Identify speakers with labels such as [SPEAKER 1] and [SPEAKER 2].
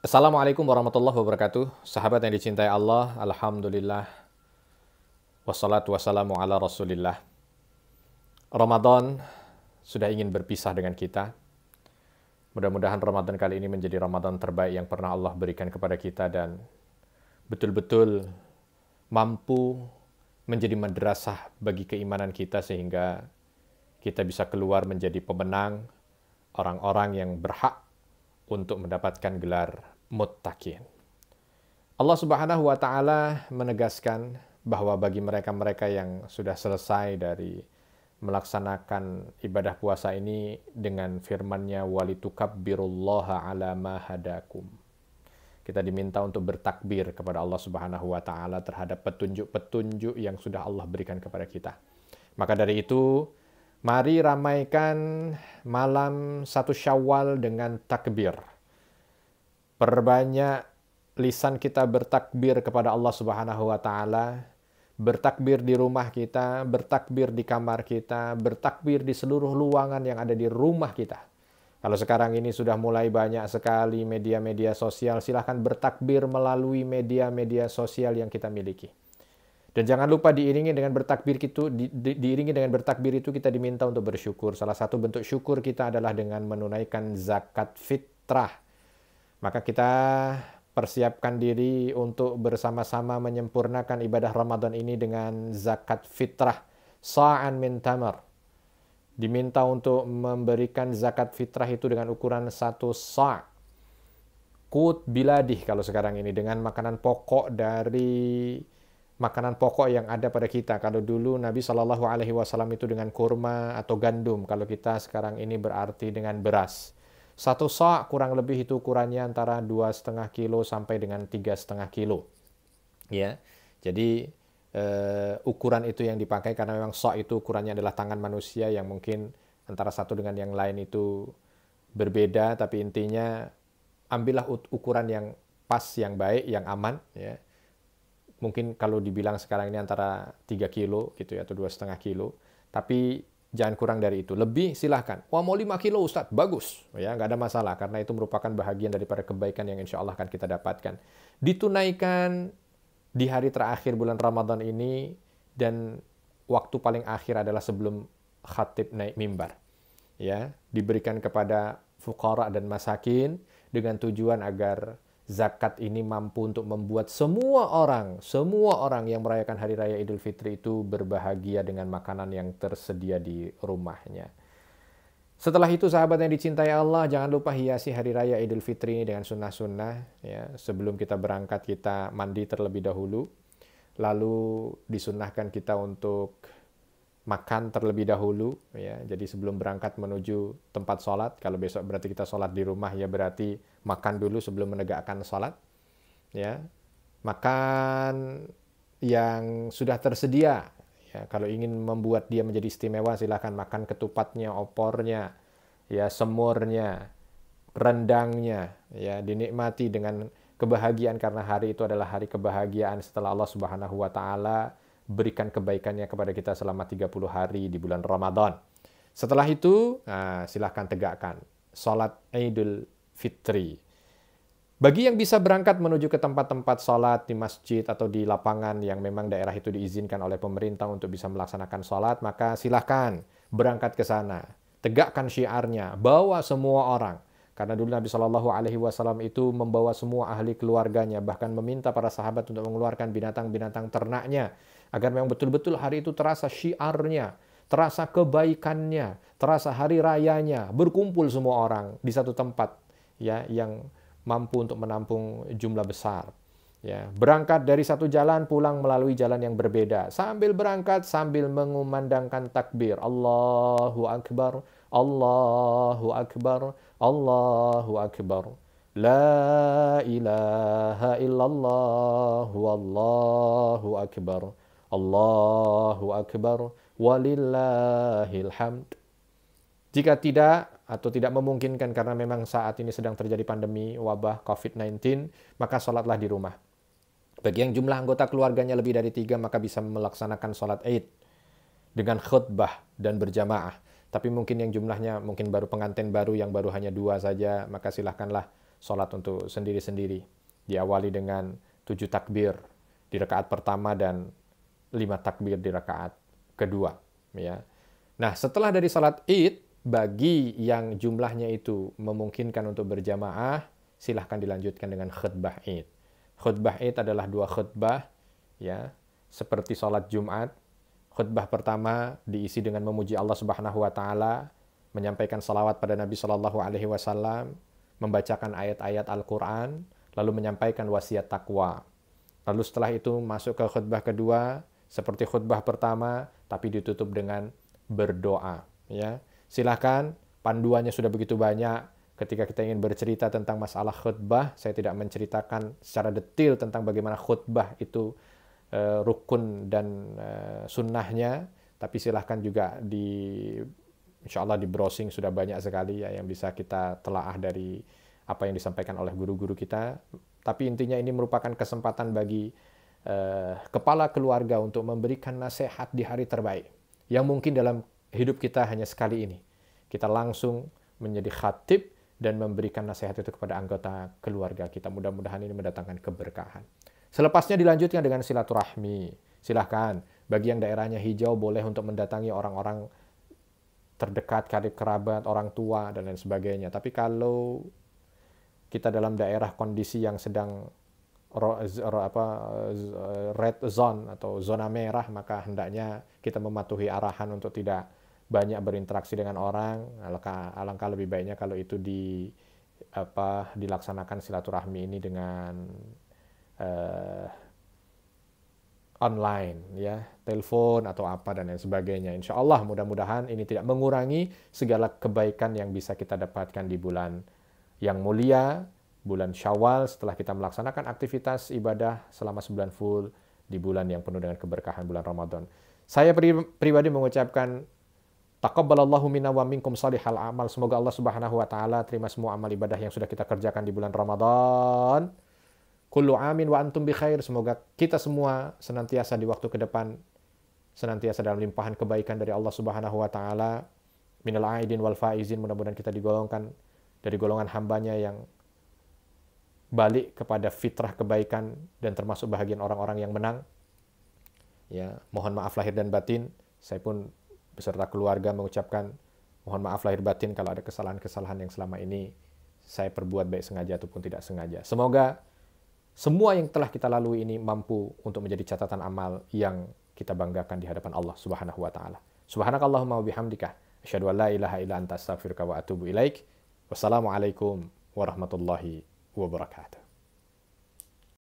[SPEAKER 1] Assalamualaikum warahmatullahi wabarakatuh. Sahabat yang dicintai Allah, Alhamdulillah. Wassalatu wassalamu ala rasulillah. Ramadan sudah ingin berpisah dengan kita. Mudah-mudahan Ramadan kali ini menjadi Ramadan terbaik yang pernah Allah berikan kepada kita dan betul-betul mampu menjadi madrasah bagi keimanan kita sehingga kita bisa keluar menjadi pemenang orang-orang yang berhak untuk mendapatkan gelar muttaqin. Allah Subhanahu wa taala menegaskan bahwa bagi mereka-mereka yang sudah selesai dari melaksanakan ibadah puasa ini dengan firman-Nya walitukabbirullaha ala ma hadakum. Kita diminta untuk bertakbir kepada Allah Subhanahu wa taala terhadap petunjuk-petunjuk yang sudah Allah berikan kepada kita. Maka dari itu, Mari ramaikan malam satu syawal dengan takbir. Perbanyak lisan kita bertakbir kepada Allah Subhanahu wa taala, bertakbir di rumah kita, bertakbir di kamar kita, bertakbir di seluruh ruangan yang ada di rumah kita. Kalau sekarang ini sudah mulai banyak sekali media-media sosial, silahkan bertakbir melalui media-media sosial yang kita miliki. Dan jangan lupa diiringi dengan bertakbir itu di, di, diiringi dengan bertakbir itu kita diminta untuk bersyukur. Salah satu bentuk syukur kita adalah dengan menunaikan zakat fitrah. Maka kita persiapkan diri untuk bersama-sama menyempurnakan ibadah Ramadan ini dengan zakat fitrah sa'an min tamar. Diminta untuk memberikan zakat fitrah itu dengan ukuran satu sa' kut biladih kalau sekarang ini dengan makanan pokok dari makanan pokok yang ada pada kita. Kalau dulu Nabi Shallallahu Alaihi Wasallam itu dengan kurma atau gandum, kalau kita sekarang ini berarti dengan beras. Satu sok kurang lebih itu ukurannya antara dua setengah kilo sampai dengan tiga setengah kilo. Ya, jadi eh, ukuran itu yang dipakai karena memang sok itu ukurannya adalah tangan manusia yang mungkin antara satu dengan yang lain itu berbeda, tapi intinya ambillah ukuran yang pas, yang baik, yang aman. Ya mungkin kalau dibilang sekarang ini antara 3 kilo gitu ya atau dua setengah kilo tapi jangan kurang dari itu lebih silahkan wah mau 5 kilo Ustadz bagus ya nggak ada masalah karena itu merupakan bahagian daripada kebaikan yang insya Allah akan kita dapatkan ditunaikan di hari terakhir bulan Ramadan ini dan waktu paling akhir adalah sebelum khatib naik mimbar ya diberikan kepada fukara dan masakin dengan tujuan agar zakat ini mampu untuk membuat semua orang, semua orang yang merayakan hari raya Idul Fitri itu berbahagia dengan makanan yang tersedia di rumahnya. Setelah itu sahabat yang dicintai Allah, jangan lupa hiasi hari raya Idul Fitri ini dengan sunnah-sunnah. Ya. Sebelum kita berangkat, kita mandi terlebih dahulu. Lalu disunahkan kita untuk makan terlebih dahulu ya. Jadi sebelum berangkat menuju tempat sholat, kalau besok berarti kita sholat di rumah ya berarti makan dulu sebelum menegakkan sholat ya. Makan yang sudah tersedia ya. Kalau ingin membuat dia menjadi istimewa silahkan makan ketupatnya, opornya, ya semurnya, rendangnya ya dinikmati dengan kebahagiaan karena hari itu adalah hari kebahagiaan setelah Allah Subhanahu wa taala berikan kebaikannya kepada kita selama 30 hari di bulan Ramadan. Setelah itu, ah, silahkan tegakkan sholat Idul Fitri. Bagi yang bisa berangkat menuju ke tempat-tempat sholat di masjid atau di lapangan yang memang daerah itu diizinkan oleh pemerintah untuk bisa melaksanakan sholat, maka silahkan berangkat ke sana. Tegakkan syiarnya, bawa semua orang. Karena dulu Nabi Shallallahu Alaihi Wasallam itu membawa semua ahli keluarganya, bahkan meminta para sahabat untuk mengeluarkan binatang-binatang ternaknya, agar memang betul-betul hari itu terasa syiarnya, terasa kebaikannya, terasa hari rayanya, berkumpul semua orang di satu tempat, ya, yang mampu untuk menampung jumlah besar. Ya, berangkat dari satu jalan pulang melalui jalan yang berbeda. Sambil berangkat sambil mengumandangkan takbir, Allahu Akbar, Allahu Akbar, Allahu Akbar. La ilaha illallah wallahu akbar. Allahu akbar walillahil hamd. Jika tidak atau tidak memungkinkan karena memang saat ini sedang terjadi pandemi wabah COVID-19, maka sholatlah di rumah. Bagi yang jumlah anggota keluarganya lebih dari tiga, maka bisa melaksanakan sholat id dengan khutbah dan berjamaah tapi mungkin yang jumlahnya mungkin baru pengantin baru yang baru hanya dua saja, maka silahkanlah sholat untuk sendiri-sendiri. Diawali dengan tujuh takbir di rakaat pertama dan lima takbir di rakaat kedua. Ya. Nah, setelah dari sholat id, bagi yang jumlahnya itu memungkinkan untuk berjamaah, silahkan dilanjutkan dengan khutbah id. Khutbah id adalah dua khutbah, ya, seperti sholat Jumat, khutbah pertama diisi dengan memuji Allah Subhanahu wa taala, menyampaikan salawat pada Nabi Shallallahu alaihi wasallam, membacakan ayat-ayat Al-Qur'an, lalu menyampaikan wasiat takwa. Lalu setelah itu masuk ke khutbah kedua seperti khutbah pertama tapi ditutup dengan berdoa, ya. Silahkan panduannya sudah begitu banyak, ketika kita ingin bercerita tentang masalah khutbah, saya tidak menceritakan secara detail tentang bagaimana khutbah itu uh, rukun dan uh, sunnahnya, tapi silahkan juga di insya Allah di browsing sudah banyak sekali ya yang bisa kita telaah dari apa yang disampaikan oleh guru-guru kita. Tapi intinya ini merupakan kesempatan bagi uh, kepala keluarga untuk memberikan nasihat di hari terbaik yang mungkin dalam hidup kita hanya sekali ini. Kita langsung menjadi khatib dan memberikan nasihat itu kepada anggota keluarga kita. Mudah-mudahan ini mendatangkan keberkahan. Selepasnya dilanjutkan dengan silaturahmi. Silahkan, bagi yang daerahnya hijau boleh untuk mendatangi orang-orang terdekat, karib kerabat, orang tua, dan lain sebagainya. Tapi kalau kita dalam daerah kondisi yang sedang red zone atau zona merah, maka hendaknya kita mematuhi arahan untuk tidak banyak berinteraksi dengan orang. Alangkah, alangkah lebih baiknya kalau itu di apa dilaksanakan silaturahmi ini dengan uh, online ya telepon atau apa dan lain sebagainya insya Allah mudah-mudahan ini tidak mengurangi segala kebaikan yang bisa kita dapatkan di bulan yang mulia bulan Syawal setelah kita melaksanakan aktivitas ibadah selama sebulan full di bulan yang penuh dengan keberkahan bulan Ramadan. Saya pri pribadi mengucapkan Taqabbalallahu minna wa minkum salihal amal. Semoga Allah Subhanahu wa taala terima semua amal ibadah yang sudah kita kerjakan di bulan Ramadan. Kullu amin wa antum bi khair. Semoga kita semua senantiasa di waktu ke depan senantiasa dalam limpahan kebaikan dari Allah Subhanahu wa taala. Minal aidin wal faizin. Mudah-mudahan kita digolongkan dari golongan hambanya yang balik kepada fitrah kebaikan dan termasuk bahagian orang-orang yang menang. Ya, mohon maaf lahir dan batin. Saya pun beserta keluarga mengucapkan mohon maaf lahir batin kalau ada kesalahan-kesalahan yang selama ini saya perbuat baik sengaja ataupun tidak sengaja. Semoga semua yang telah kita lalui ini mampu untuk menjadi catatan amal yang kita banggakan di hadapan Allah Subhanahu wa taala. Subhanakallahumma wa bihamdika asyhadu an la ilaha illa anta astaghfiruka wa atubu ilaik. Wassalamualaikum warahmatullahi wabarakatuh.